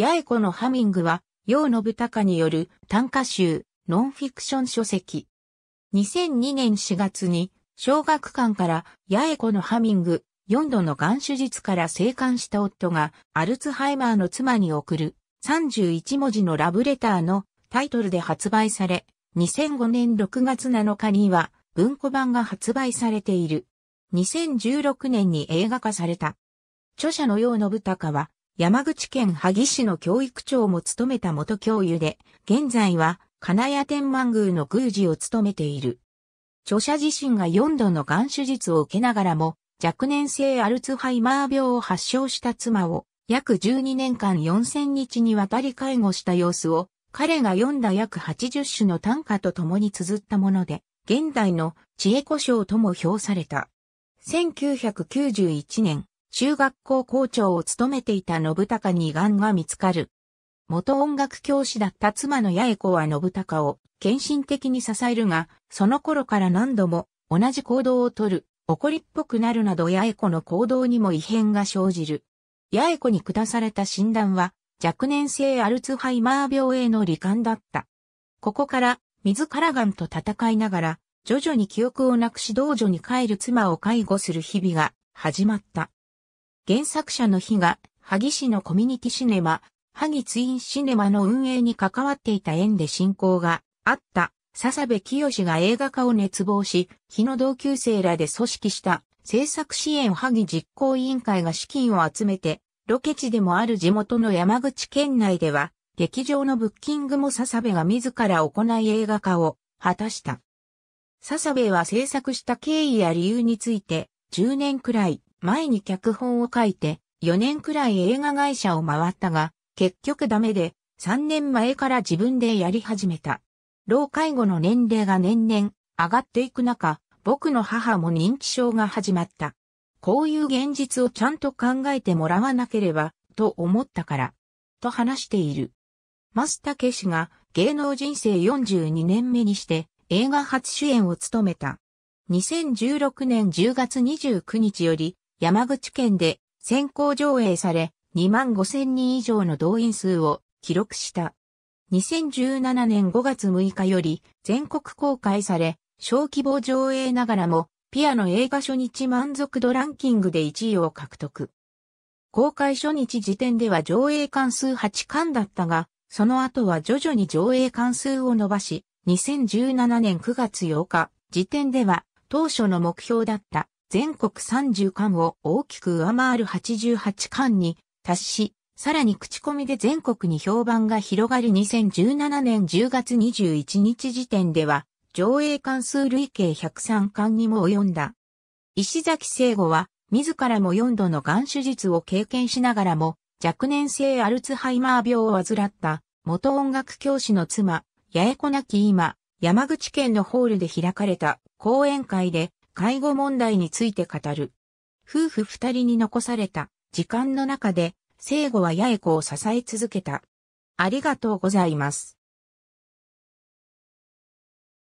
八重子のハミングは、楊信隆による短歌集、ノンフィクション書籍。2002年4月に、小学館から八重子のハミング、4度のが手術から生還した夫が、アルツハイマーの妻に送る、31文字のラブレターのタイトルで発売され、2005年6月7日には、文庫版が発売されている。2016年に映画化された。著者の楊信隆は、山口県萩市の教育長も務めた元教諭で、現在は金谷天満宮の宮司を務めている。著者自身が4度の癌手術を受けながらも、若年性アルツハイマー病を発症した妻を、約12年間4000日にわたり介護した様子を、彼が読んだ約80種の短歌と共に綴ったもので、現代の知恵故障とも評された。1991年、中学校校長を務めていた信孝に癌が見つかる。元音楽教師だった妻の八重子は信孝を献身的に支えるが、その頃から何度も同じ行動をとる、怒りっぽくなるなど八重子の行動にも異変が生じる。八重子に下された診断は若年性アルツハイマー病への罹患だった。ここから自ら癌と戦いながら徐々に記憶をなくし道場に帰る妻を介護する日々が始まった。原作者の日が、萩市のコミュニティシネマ、萩ツインシネマの運営に関わっていた縁で進行があった笹部清が映画化を熱望し、日の同級生らで組織した制作支援萩実行委員会が資金を集めて、ロケ地でもある地元の山口県内では、劇場のブッキングも笹部が自ら行い映画化を果たした。笹部は制作した経緯や理由について、10年くらい前に脚本を書いて、4年くらい映画会社を回ったが、結局ダメで、3年前から自分でやり始めた。老介護の年齢が年々上がっていく中、僕の母も認知症が始まった。こういう現実をちゃんと考えてもらわなければ、と思ったから、と話している。増田ケ氏が芸能人生42年目にして映画初主演を務めた。2016年10月29日より山口県で先行上映され2万5千人以上の動員数を記録した。2017年5月6日より全国公開され、小規模上映ながらも、ピアノ映画初日満足度ランキングで1位を獲得。公開初日時点では上映関数8巻だったが、その後は徐々に上映関数を伸ばし、2017年9月8日時点では当初の目標だった全国30巻を大きく上回る88巻に達し、さらに口コミで全国に評判が広がる2017年10月21日時点では、上映巻数累計103巻にも及んだ。石崎聖吾は、自らも4度の癌手術を経験しながらも、若年性アルツハイマー病を患った、元音楽教師の妻、八重子なき今、山口県のホールで開かれた講演会で、介護問題について語る。夫婦二人に残された時間の中で、生後は八重子を支え続けた。ありがとうございます。